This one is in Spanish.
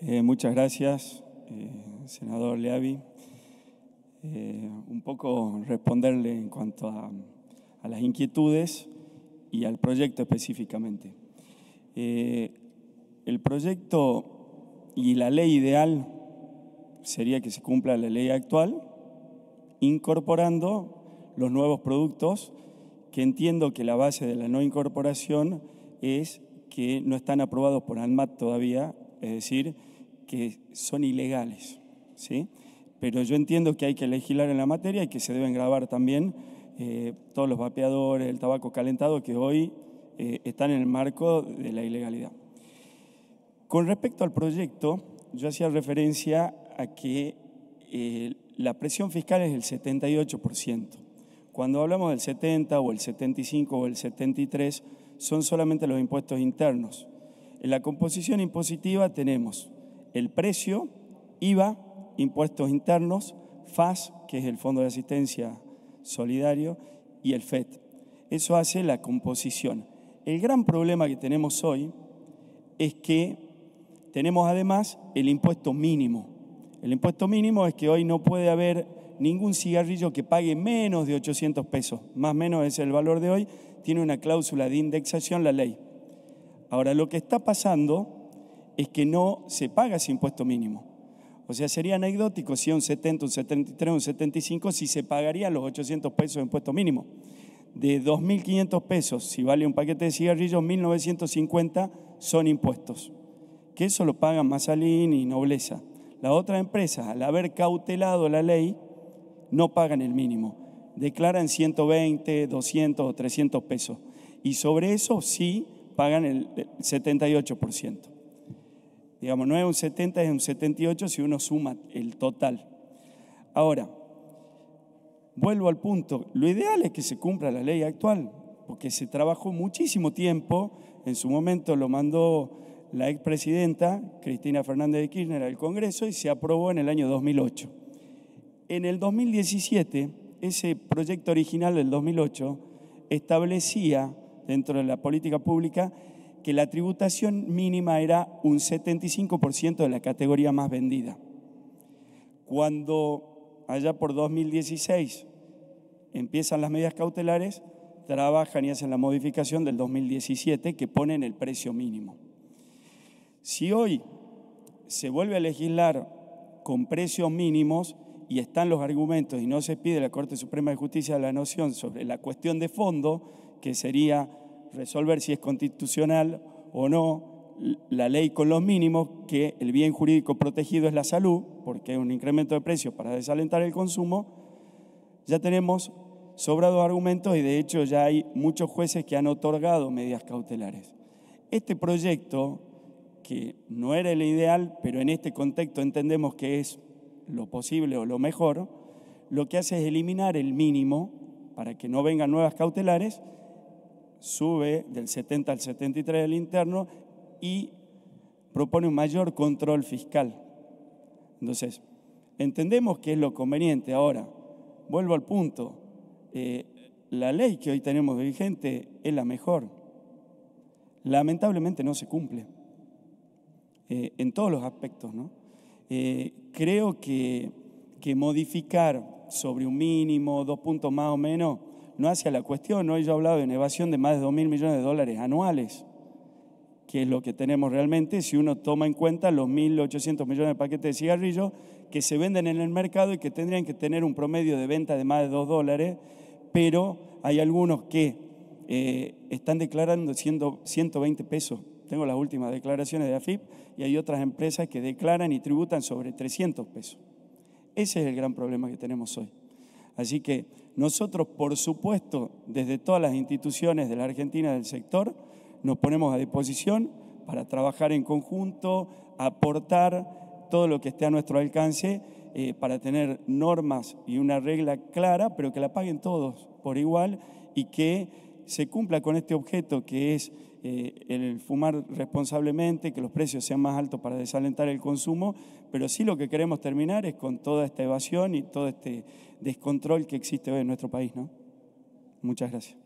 Eh, muchas gracias, eh, senador Leavi. Eh, un poco responderle en cuanto a, a, las inquietudes y al proyecto específicamente. el proyecto y la ley ideal sería que se cumpla la ley actual, incorporando los nuevos productos, que entiendo que la base de la no incorporación es que no están aprobados por ANMAT todavía es decir, que son ilegales. ¿sí? Pero yo entiendo que hay que legislar en la materia y que se deben grabar también eh, todos los vapeadores, el tabaco calentado que hoy eh, están en el marco de la ilegalidad. Con respecto al proyecto, yo hacía referencia a que eh, la presión fiscal es del 78%. Cuando hablamos del 70 o el 75 o el 73, son solamente los impuestos internos. En la composición impositiva tenemos el precio, IVA, impuestos internos, FAS, que es el Fondo de Asistencia Solidario, y el FED. Eso hace la composición. El gran problema que tenemos hoy es que tenemos además el impuesto mínimo. El impuesto mínimo es que hoy no puede haber ningún cigarrillo que pague menos de 800 pesos, más o menos es el valor de hoy, tiene una cláusula de indexación la ley. Ahora, lo que está pasando es que no se paga ese impuesto mínimo. O sea, sería anecdótico si un 70, un 73, un 75, si se pagaría los 800 pesos de impuesto mínimo. De 2.500 pesos, si vale un paquete de cigarrillos, 1.950 son impuestos. Que eso lo pagan Mazalín y Nobleza. La otra empresa, al haber cautelado la ley, no pagan el mínimo. Declaran 120, 200 o 300 pesos. Y sobre eso sí pagan el 78%. Digamos, no es un 70, es un 78 si uno suma el total. Ahora, vuelvo al punto, lo ideal es que se cumpla la ley actual, porque se trabajó muchísimo tiempo, en su momento lo mandó la expresidenta Cristina Fernández de Kirchner al Congreso y se aprobó en el año 2008. En el 2017, ese proyecto original del 2008 establecía dentro de la política pública que la tributación mínima era un 75% de la categoría más vendida. Cuando allá por 2016 empiezan las medidas cautelares, trabajan y hacen la modificación del 2017 que ponen el precio mínimo. Si hoy se vuelve a legislar con precios mínimos y están los argumentos y no se pide la Corte Suprema de Justicia la noción sobre la cuestión de fondo, que sería resolver si es constitucional o no la ley con los mínimos, que el bien jurídico protegido es la salud, porque hay un incremento de precios para desalentar el consumo, ya tenemos sobrados argumentos y de hecho ya hay muchos jueces que han otorgado medidas cautelares. Este proyecto, que no era el ideal, pero en este contexto entendemos que es lo posible o lo mejor, lo que hace es eliminar el mínimo para que no vengan nuevas cautelares sube del 70 al 73 del interno y propone un mayor control fiscal. Entonces, entendemos que es lo conveniente. Ahora, vuelvo al punto, eh, la ley que hoy tenemos vigente es la mejor. Lamentablemente no se cumple eh, en todos los aspectos. Eh, creo que modificar sobre un mínimo, dos puntos más o menos, no hacia la cuestión. Hoy yo hablado de una evasión de más de 2 mil millones de dólares anuales, que es lo que tenemos realmente si uno toma en cuenta los 1.800 millones de paquetes de cigarrillos que se venden en el mercado y que tendrían que tener un promedio de venta de más de 2 dólares, pero hay algunos que eh, están declarando siendo 120 pesos. Tengo las últimas declaraciones de AFIP y hay otras empresas que declaran y tributan sobre 300 pesos. Ese es el gran problema que tenemos hoy. Así que nosotros, por supuesto, desde todas las instituciones de la Argentina, del sector, nos ponemos a disposición para trabajar en conjunto, aportar todo lo que esté a nuestro alcance eh, para tener normas y una regla clara, pero que la paguen todos por igual y que se cumpla con este objeto que es eh, el fumar responsablemente, que los precios sean más altos para desalentar el consumo, pero sí lo que queremos terminar es con toda esta evasión y todo este descontrol que existe hoy en nuestro país. ¿no? Muchas gracias.